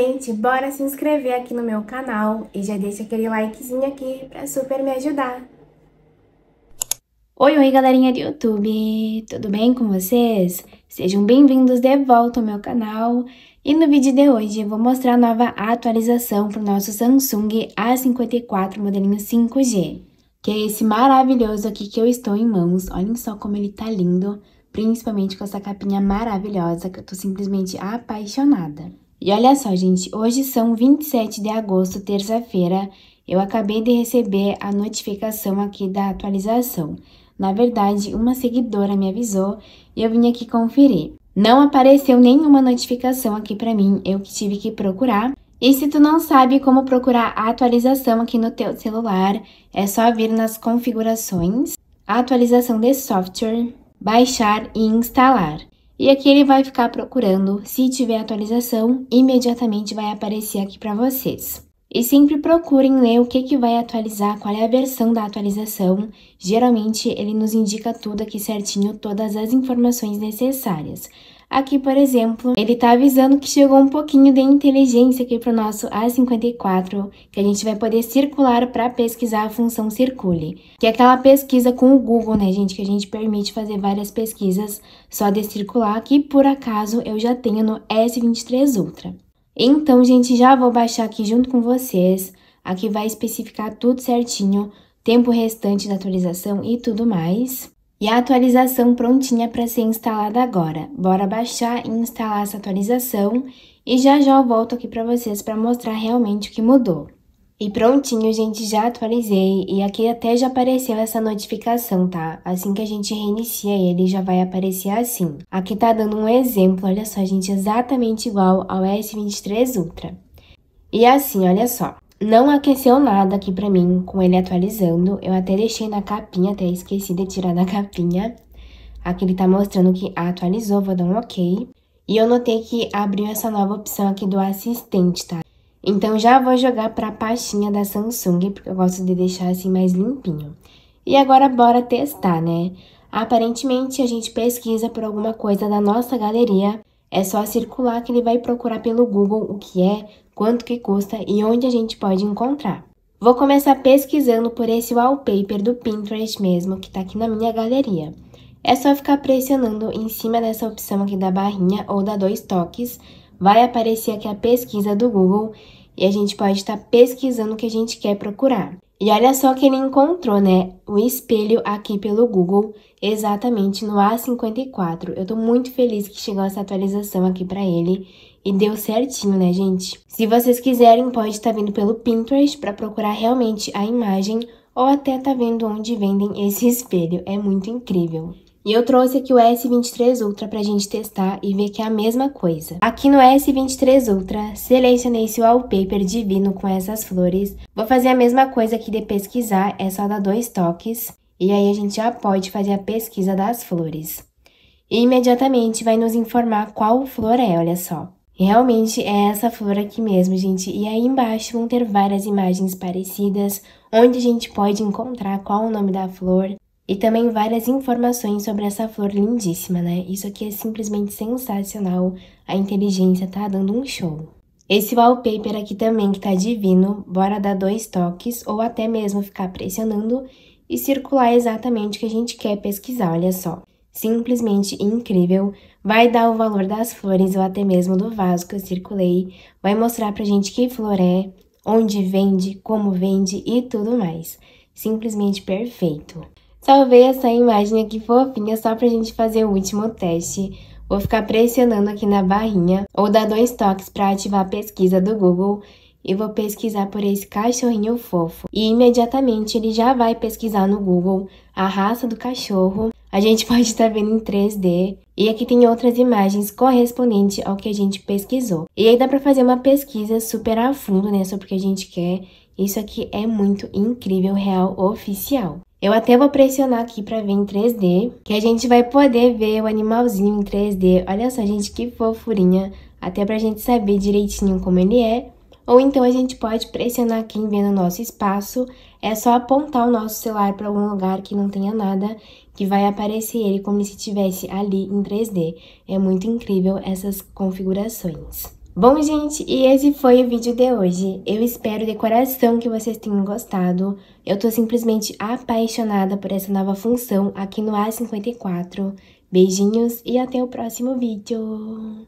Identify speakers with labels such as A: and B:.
A: Gente, bora se inscrever aqui no meu canal e já deixa aquele likezinho aqui pra super me ajudar. Oi, oi galerinha do YouTube, tudo bem com vocês? Sejam bem-vindos de volta ao meu canal e no vídeo de hoje eu vou mostrar a nova atualização para o nosso Samsung A54 modelinho 5G, que é esse maravilhoso aqui que eu estou em mãos, olhem só como ele tá lindo, principalmente com essa capinha maravilhosa que eu tô simplesmente apaixonada. E olha só, gente, hoje são 27 de agosto, terça-feira, eu acabei de receber a notificação aqui da atualização. Na verdade, uma seguidora me avisou e eu vim aqui conferir. Não apareceu nenhuma notificação aqui para mim, eu que tive que procurar. E se tu não sabe como procurar a atualização aqui no teu celular, é só vir nas configurações, atualização de software, baixar e instalar. E aqui ele vai ficar procurando, se tiver atualização, imediatamente vai aparecer aqui para vocês. E sempre procurem ler o que, que vai atualizar, qual é a versão da atualização. Geralmente ele nos indica tudo aqui certinho, todas as informações necessárias. Aqui, por exemplo, ele está avisando que chegou um pouquinho de inteligência aqui para o nosso A54, que a gente vai poder circular para pesquisar a função circule, que é aquela pesquisa com o Google, né, gente, que a gente permite fazer várias pesquisas só de circular, que por acaso eu já tenho no S23 Ultra. Então, gente, já vou baixar aqui junto com vocês. Aqui vai especificar tudo certinho, tempo restante da atualização e tudo mais. E a atualização prontinha para ser instalada agora. Bora baixar e instalar essa atualização e já já eu volto aqui para vocês para mostrar realmente o que mudou. E prontinho, gente, já atualizei e aqui até já apareceu essa notificação, tá? Assim que a gente reinicia ele, já vai aparecer assim. Aqui tá dando um exemplo, olha só, gente, exatamente igual ao S23 Ultra. E assim, olha só, não aqueceu nada aqui pra mim com ele atualizando, eu até deixei na capinha, até esqueci de tirar da capinha. Aqui ele tá mostrando que atualizou, vou dar um ok. E eu notei que abriu essa nova opção aqui do assistente, tá? Então já vou jogar para a pastinha da Samsung, porque eu gosto de deixar assim mais limpinho. E agora bora testar, né? Aparentemente a gente pesquisa por alguma coisa da nossa galeria, é só circular que ele vai procurar pelo Google o que é, quanto que custa e onde a gente pode encontrar. Vou começar pesquisando por esse wallpaper do Pinterest mesmo, que tá aqui na minha galeria. É só ficar pressionando em cima dessa opção aqui da barrinha ou da dois toques vai aparecer aqui a pesquisa do Google e a gente pode estar tá pesquisando o que a gente quer procurar. E olha só que ele encontrou, né? O espelho aqui pelo Google, exatamente no A54. Eu tô muito feliz que chegou essa atualização aqui para ele e deu certinho, né, gente? Se vocês quiserem, pode estar tá vindo pelo Pinterest para procurar realmente a imagem ou até tá vendo onde vendem esse espelho. É muito incrível. E eu trouxe aqui o S23 Ultra pra gente testar e ver que é a mesma coisa. Aqui no S23 Ultra, selecionei esse wallpaper divino com essas flores. Vou fazer a mesma coisa aqui de pesquisar, é só dar dois toques. E aí a gente já pode fazer a pesquisa das flores. E imediatamente vai nos informar qual flor é, olha só. Realmente é essa flor aqui mesmo, gente. E aí embaixo vão ter várias imagens parecidas, onde a gente pode encontrar qual o nome da flor, e também várias informações sobre essa flor lindíssima, né? Isso aqui é simplesmente sensacional. A inteligência tá dando um show. Esse wallpaper aqui também que tá divino, bora dar dois toques ou até mesmo ficar pressionando e circular exatamente o que a gente quer pesquisar, olha só. Simplesmente incrível, vai dar o valor das flores ou até mesmo do vaso que eu circulei, vai mostrar pra gente que flor é, onde vende, como vende e tudo mais. Simplesmente perfeito. Talvez essa imagem aqui fofinha só pra gente fazer o último teste. Vou ficar pressionando aqui na barrinha ou dar dois toques para ativar a pesquisa do Google e vou pesquisar por esse cachorrinho fofo. E imediatamente ele já vai pesquisar no Google a raça do cachorro. A gente pode estar tá vendo em 3D. E aqui tem outras imagens correspondentes ao que a gente pesquisou. E aí dá para fazer uma pesquisa super a fundo, né, sobre o que a gente quer. Isso aqui é muito incrível, real, oficial. Eu até vou pressionar aqui para ver em 3D, que a gente vai poder ver o animalzinho em 3D. Olha só, gente, que fofurinha. Até para a gente saber direitinho como ele é. Ou então a gente pode pressionar aqui em ver no nosso espaço. É só apontar o nosso celular para algum lugar que não tenha nada, que vai aparecer ele como se estivesse ali em 3D. É muito incrível essas configurações. Bom, gente, e esse foi o vídeo de hoje. Eu espero de coração que vocês tenham gostado. Eu tô simplesmente apaixonada por essa nova função aqui no A54. Beijinhos e até o próximo vídeo!